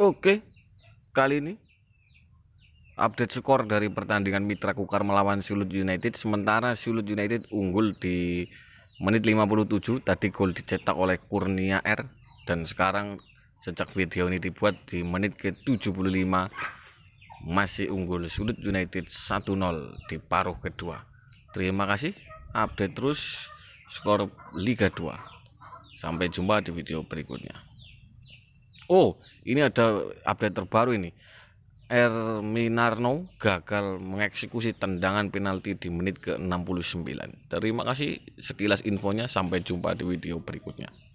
Oke, kali ini update skor dari pertandingan Mitra Kukar melawan Sulut United. Sementara Sulut United unggul di menit 57. Tadi gol dicetak oleh Kurnia R. Dan sekarang sejak video ini dibuat di menit ke-75 masih unggul Sulut United 1-0 di paruh kedua. Terima kasih. Update terus skor Liga 2. Sampai jumpa di video berikutnya. Oh, ini ada update terbaru ini Erminarno gagal mengeksekusi tendangan penalti di menit ke-69. Terima kasih sekilas infonya, sampai jumpa di video berikutnya.